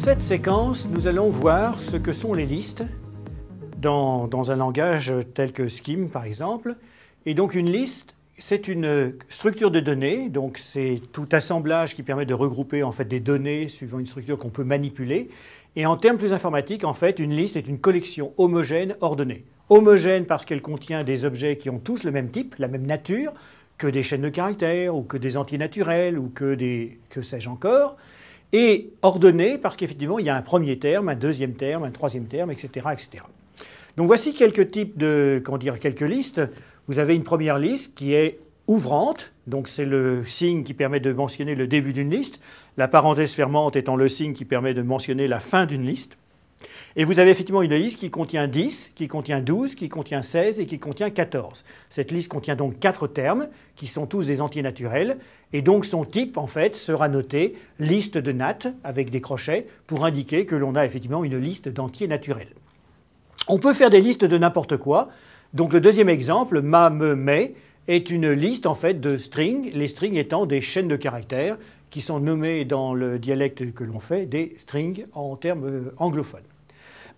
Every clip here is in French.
cette séquence, nous allons voir ce que sont les listes dans, un langage tel que Scheme, par exemple. Et donc une liste, c'est une structure de données, donc c'est tout assemblage qui permet de regrouper en fait des données suivant une structure qu'on peut manipuler. Et en termes plus informatiques, en fait, une liste est une collection homogène ordonnée. Homogène parce qu'elle contient des objets qui ont tous le même type, la même nature, que des chaînes de caractères, ou que des antinaturels, ou que des... que sais-je encore et ordonnée parce qu'effectivement, il y a un premier terme, un deuxième terme, un troisième terme, etc. etc. Donc voici quelques types de, comment dire, quelques listes. Vous avez une première liste qui est ouvrante, donc c'est le signe qui permet de mentionner le début d'une liste, la parenthèse fermante étant le signe qui permet de mentionner la fin d'une liste. Et vous avez effectivement une liste qui contient 10, qui contient 12, qui contient 16 et qui contient 14. Cette liste contient donc 4 termes qui sont tous des entiers naturels et donc son type en fait sera noté liste de nat avec des crochets pour indiquer que l'on a effectivement une liste d'entiers naturels. On peut faire des listes de n'importe quoi. Donc le deuxième exemple, ma, me, mais, est une liste en fait de strings, les strings étant des chaînes de caractères qui sont nommées dans le dialecte que l'on fait des strings en termes euh, anglophones.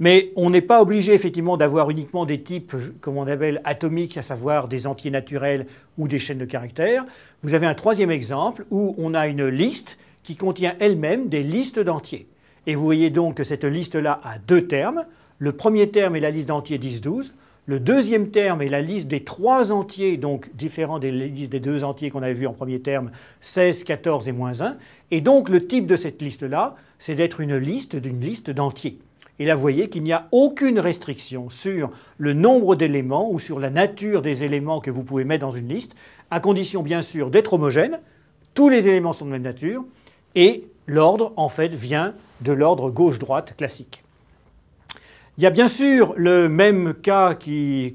Mais on n'est pas obligé effectivement d'avoir uniquement des types, comme on appelle, atomiques, à savoir des entiers naturels ou des chaînes de caractères. Vous avez un troisième exemple où on a une liste qui contient elle-même des listes d'entiers. Et vous voyez donc que cette liste-là a deux termes. Le premier terme est la liste d'entiers 10-12. Le deuxième terme est la liste des trois entiers, donc différents des listes des deux entiers qu'on avait vus en premier terme, 16, 14 et moins 1. Et donc le type de cette liste-là, c'est d'être une liste d'une liste d'entiers. Et là, vous voyez qu'il n'y a aucune restriction sur le nombre d'éléments ou sur la nature des éléments que vous pouvez mettre dans une liste, à condition bien sûr d'être homogène. Tous les éléments sont de même nature et l'ordre, en fait, vient de l'ordre gauche-droite classique. Il y a bien sûr le même cas qui,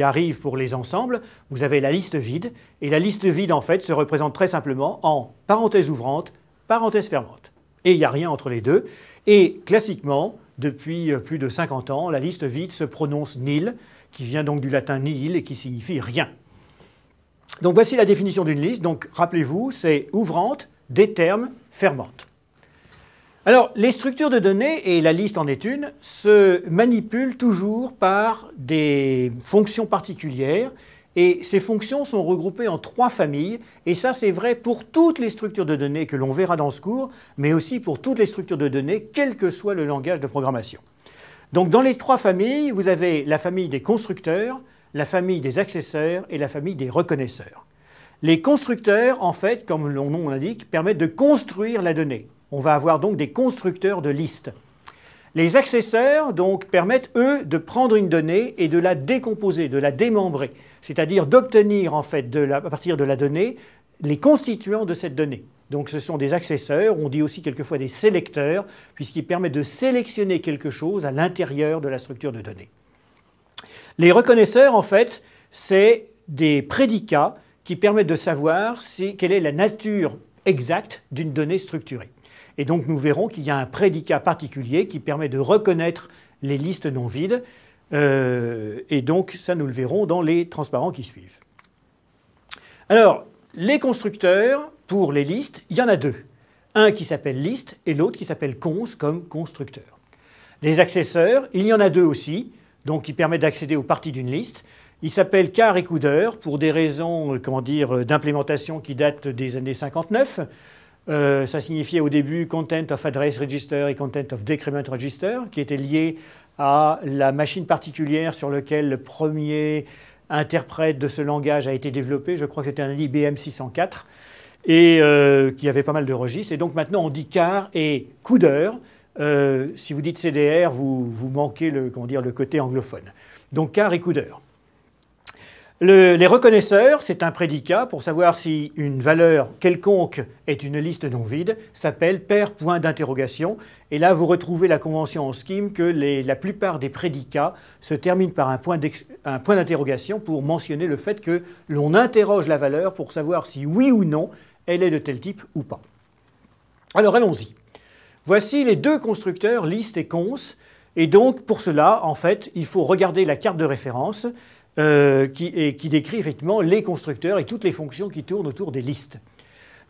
arrive pour les ensembles. Vous avez la liste vide, et la liste vide, en fait, se représente très simplement en parenthèse ouvrante, parenthèse fermante. Et il n'y a rien entre les deux. Et classiquement, depuis euh, plus de 50 ans, la liste vide se prononce nil, qui vient donc du latin nil » et qui signifie rien. Donc voici la définition d'une liste. Donc rappelez-vous, c'est ouvrante, des termes, fermantes. Alors, les structures de données, et la liste en est une, se manipulent toujours par des fonctions particulières et ces fonctions sont regroupées en trois familles, et ça c'est vrai pour toutes les structures de données que l'on verra dans ce cours, mais aussi pour toutes les structures de données, quel que soit le langage de programmation. Donc dans les trois familles, vous avez la famille des constructeurs, la famille des accesseurs et la famille des reconnaisseurs. Les constructeurs, en fait, comme le nom l'indique, permettent de construire la donnée. On va avoir donc des constructeurs de listes. Les accesseurs, donc, permettent, eux, de prendre une donnée et de la décomposer, de la démembrer, c'est-à-dire d'obtenir, en fait, à partir de la donnée, les constituants de cette donnée. Donc ce sont des accesseurs, on dit aussi quelquefois des sélecteurs, puisqu'ils permettent de sélectionner quelque chose à l'intérieur de la structure de données. Les reconnaisseurs, en fait, c'est des prédicats qui permettent de savoir quelle est la nature exacte d'une donnée structurée. Et donc nous verrons qu'il y a un prédicat particulier qui permet de reconnaître les listes non vides. Euh, et donc ça, nous le verrons dans les transparents qui suivent. Alors, les constructeurs, pour les listes, il y en a deux. Un qui s'appelle liste et l'autre qui s'appelle cons comme constructeur. Les accesseurs, il y en a deux aussi, donc qui permettent d'accéder aux parties d'une liste. Ils s'appellent car et coudeur pour des raisons, euh, comment dire, euh, d'implémentation qui datent des années 59. Euh, ça signifiait au début Content of Address Register et Content of Decrement Register, qui étaient liés à la machine particulière sur laquelle le premier interprète de ce langage a été développé. Je crois que c'était un IBM 604 et euh, qui avait pas mal de registres. Et donc maintenant, on dit car » et coudeur euh, ». si vous dites CDR, vous, vous manquez le, dire, le côté anglophone. Donc car » et coudeur » les reconnaisseurs, c'est un prédicat pour savoir si une valeur quelconque est une liste non vide, s'appelle pair point d'interrogation. Et là, vous retrouvez la convention en scheme que la plupart des prédicats se terminent par un point d'interrogation pour mentionner le fait que l'on interroge la valeur pour savoir si oui ou non elle est de tel type ou pas. Alors allons-y. Voici les deux constructeurs liste et cons. Et donc pour cela, en fait, il faut regarder la carte de référence euh, qui, et qui décrit effectivement les constructeurs et toutes les fonctions qui tournent autour des listes.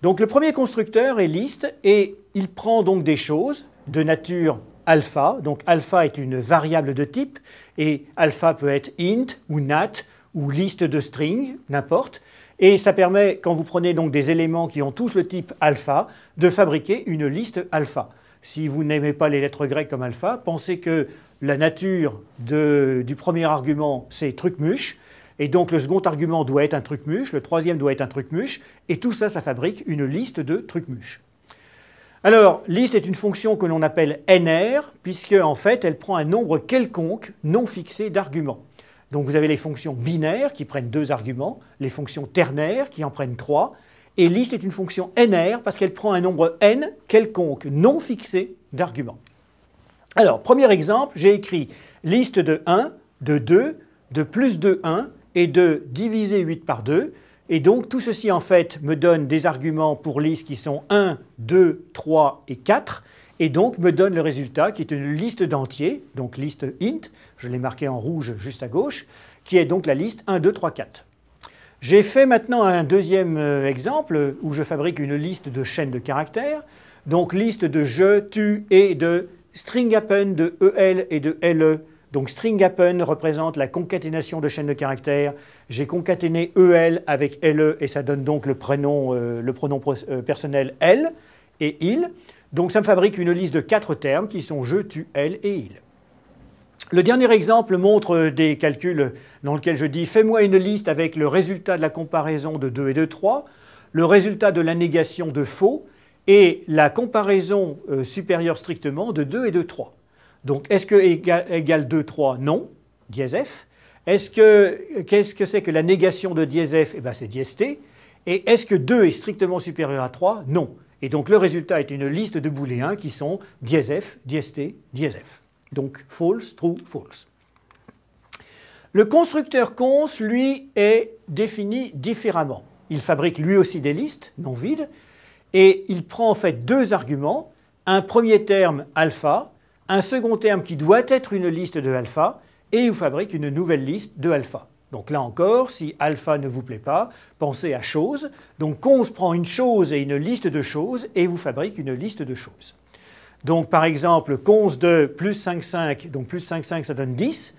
Donc le premier constructeur est liste et il prend donc des choses de nature alpha. Donc alpha est une variable de type et alpha peut être int ou nat ou liste de string, n'importe. Et ça permet, quand vous prenez donc des éléments qui ont tous le type alpha, de fabriquer une liste alpha si vous n'aimez pas les lettres grecques comme alpha, pensez que la nature du premier argument, c'est trucmuche, et donc le second argument doit être un « trucmuche, le troisième doit être un « trucmuche, et tout ça, ça fabrique une liste de trucmuche. Alors, liste est une fonction que l'on appelle nr, puisque en fait, elle prend un nombre quelconque non fixé d'arguments. Donc vous avez les fonctions binaires qui prennent deux arguments, les fonctions ternaires qui en prennent trois, et liste est une fonction nr parce qu'elle prend un nombre n quelconque, non fixé, d'arguments. Alors, premier exemple, j'ai écrit liste de 1, de 2, de plus de 1 et de divisé 8 par 2. Et donc, tout ceci, en fait, me donne des arguments pour liste qui sont 1, 2, 3 et 4 et donc me donne le résultat qui est une liste d'entiers, donc liste int, je l'ai marqué en rouge juste à gauche, qui est donc la liste 1, 2, 3, 4. J'ai fait maintenant un deuxième euh, exemple où je fabrique une liste de chaînes de caractères. Donc liste de je, tu et de string happen de EL et de LE. Donc string happen représente la concaténation de chaînes de caractères. J'ai concaténé EL avec LE et ça donne donc le prénom, euh, le pronom euh, personnel elle et il. Donc ça me fabrique une liste de quatre termes qui sont je, tu, elle et il. Le dernier exemple montre euh, des calculs dans lesquels je dis fais-moi une liste avec le résultat de la comparaison de 2 et de 3, le résultat de la négation de faux et la comparaison euh, supérieure strictement de 2 et de 3. Donc est-ce que égale, 2, 3 Non, dièse F. Est-ce que euh, qu'est-ce que c'est que la négation de dièse F Eh ben, c'est dièse T. Et est-ce que 2 est strictement supérieur à 3 Non. Et donc le résultat est une liste de booléens qui sont dièse F, dièse T, dièse F. Donc false, true, false. Le constructeur cons, lui, est défini différemment. Il fabrique lui aussi des listes non vides et il prend en fait deux arguments, un premier terme alpha, un second terme qui doit être une liste de alpha et il fabrique une nouvelle liste de alpha. Donc là encore, si alpha ne vous plaît pas, pensez à chose. Donc cons prend une chose et une liste de choses et vous fabrique une liste de choses. Donc, par exemple, cons de plus 5, 5, donc plus 5, 5, ça donne 10.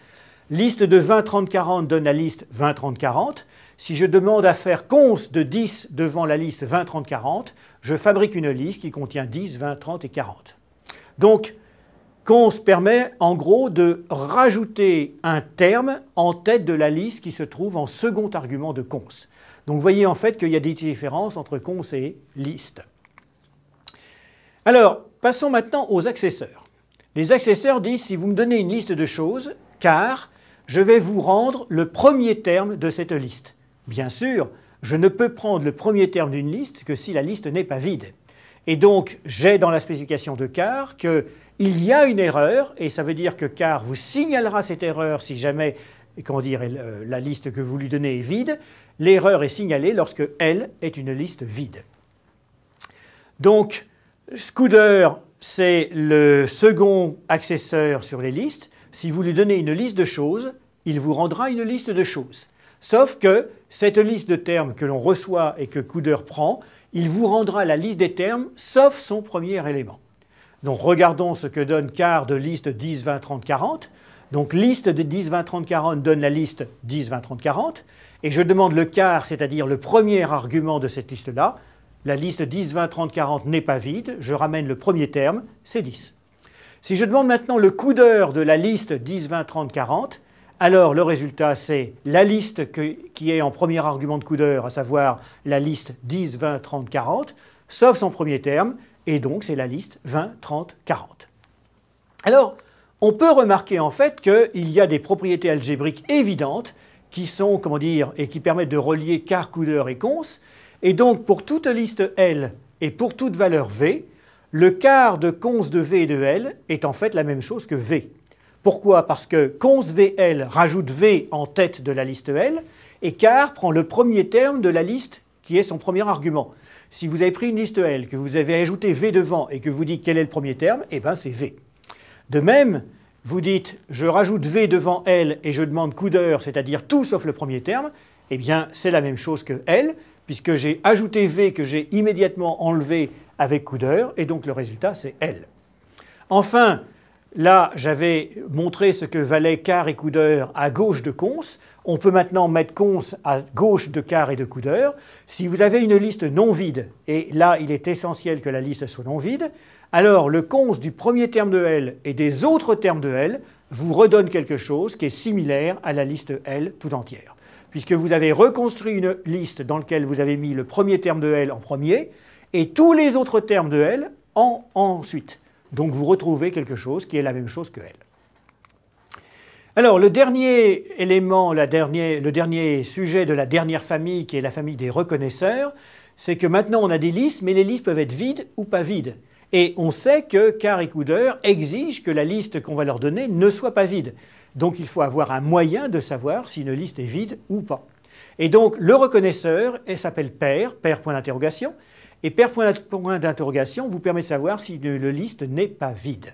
Liste de 20, 30, 40 donne la liste 20, 30, 40. Si je demande à faire cons de 10 devant la liste 20, 30, 40, je fabrique une liste qui contient 10, 20, 30 et 40. Donc, cons permet en gros de rajouter un terme en tête de la liste qui se trouve en second argument de cons. Donc vous voyez en fait qu'il y a des différences entre cons et liste. Alors, Passons maintenant aux accesseurs. Les accesseurs disent si vous me donnez une liste de choses, car je vais vous rendre le premier terme de cette liste. Bien sûr, je ne peux prendre le premier terme d'une liste que si la liste n'est pas vide. Et donc, j'ai dans la spécification de car que il y a une erreur, et ça veut dire que car vous signalera cette erreur si jamais comment dire, euh, la liste que vous lui donnez est vide. L'erreur est signalée lorsque elle est une liste vide. Donc, Scooter c'est le second accesseur sur les listes. Si vous lui donnez une liste de choses, il vous rendra une liste de choses. Sauf que cette liste de termes que l'on reçoit et que Cooder prend, il vous rendra la liste des termes sauf son premier élément. Donc regardons ce que donne car de liste 10, 20, 30, 40. Donc liste de 10, 20, 30, 40 donne la liste 10, 20, 30, 40. Et je demande le car, c'est-à-dire le premier argument de cette liste-là. La liste 10, 20, 30, 40 n'est pas vide. Je ramène le premier terme, c'est 10. Si je demande maintenant le coudeur de la liste 10, 20, 30, 40, alors le résultat, c'est la liste qui est en premier argument de coudeur, à savoir la liste 10, 20, 30, 40, sauf son premier terme, et donc c'est la liste 20, 30, 40. Alors, on peut remarquer en fait qu'il y a des propriétés algébriques évidentes qui sont, comment dire, et qui permettent de relier car, coup et cons, et donc, pour toute liste L et pour toute valeur V, le quart de cons de V et de L est en fait la même chose que V. Pourquoi Parce que cons VL rajoute V en tête de la liste L, et quart prend le premier terme de la liste qui est son premier argument. Si vous avez pris une liste L, que vous avez ajouté V devant et que vous dites quel est le premier terme, eh bien c'est V. De même, vous dites je rajoute V devant L et je demande coudeur, c'est-à-dire tout sauf le premier terme, eh bien c'est la même chose que L, puisque j'ai ajouté V que j'ai immédiatement enlevé avec coudeur, et donc le résultat c'est L. Enfin, là j'avais montré ce que valait car et coudeur à gauche de cons. On peut maintenant mettre cons à gauche de car et de coudeur. Si vous avez une liste non vide, et là il est essentiel que la liste soit non vide, alors le cons du premier terme de L et des autres termes de L vous redonne quelque chose qui est similaire à la liste L tout entière puisque vous avez reconstruit une liste dans laquelle vous avez mis le premier terme de L en premier, et tous les autres termes de L en ensuite. Donc vous retrouvez quelque chose qui est la même chose que L. Alors le dernier élément, le dernier sujet de la dernière famille, qui est la famille des reconnaisseurs, c'est que maintenant on a des listes, mais les listes peuvent être vides ou pas vides. Et on sait que Carr et Coudeur exigent que la liste qu'on va leur donner ne soit pas vide. Donc il faut avoir un moyen de savoir si une liste est vide ou pas. Et donc le reconnaisseur s'appelle pair, pair point d'interrogation, et pair point d'interrogation vous permet de savoir si une liste n'est pas vide.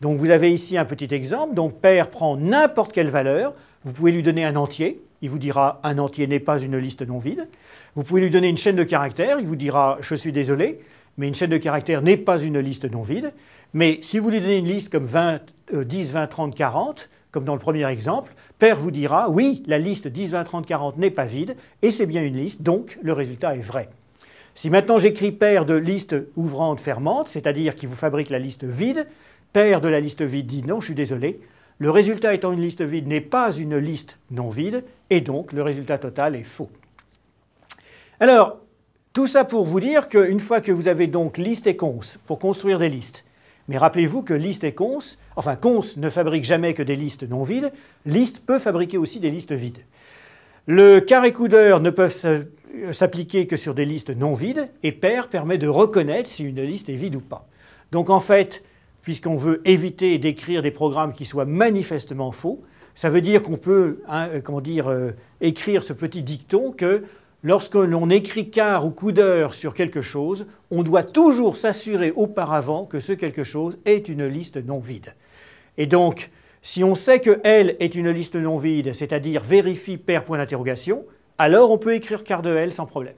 Donc vous avez ici un petit exemple, donc pair prend n'importe quelle valeur, vous pouvez lui donner un entier, il vous dira un entier n'est pas une liste non vide, vous pouvez lui donner une chaîne de caractères, il vous dira je suis désolé, mais une chaîne de caractères n'est pas une liste non vide, mais si vous lui donnez une liste comme 10, 20, 30, 40, comme dans le premier exemple, pair vous dira oui, la liste 10, 20, 30, 40 n'est pas vide, et c'est bien une liste, donc le résultat est vrai. Si maintenant j'écris paire de liste ouvrante fermante, c'est-à-dire qui vous fabrique la liste vide, paire de la liste vide dit non, je suis désolé, le résultat étant une liste vide n'est pas une liste non vide, et donc le résultat total est faux. Alors, tout ça pour vous dire qu'une fois que vous avez donc liste et cons pour construire des listes, mais rappelez-vous que Liste et cons, enfin cons ne fabrique jamais que des listes non vides, Liste peut fabriquer aussi des listes vides. Le carré coudeur ne peut euh, s'appliquer que sur des listes non vides, et pair permet de reconnaître si une liste est vide ou pas. Donc en fait, puisqu'on veut éviter d'écrire des programmes qui soient manifestement faux, ça veut dire qu'on peut hein, euh, comment dire, euh, écrire ce petit dicton que Lorsque l'on écrit quart ou coup sur quelque chose, on doit toujours s'assurer auparavant que ce quelque chose est une liste non vide. Et donc, si on sait que L est une liste non vide, c'est-à-dire vérifie paire point d'interrogation, alors on peut écrire quart de L sans problème.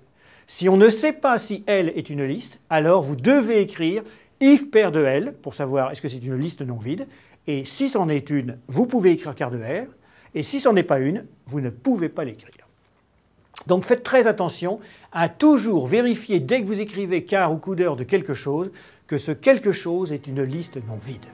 Si on ne sait pas si L est une liste, alors vous devez écrire if paire de L pour savoir est-ce que c'est une liste non vide. Et si c'en est une, vous pouvez écrire quart de R. Et si c'en n'est pas une, vous ne pouvez pas l'écrire. Donc faites très attention à toujours vérifier dès que vous écrivez quart ou coup d'heure de quelque chose que ce quelque chose est une liste non vide.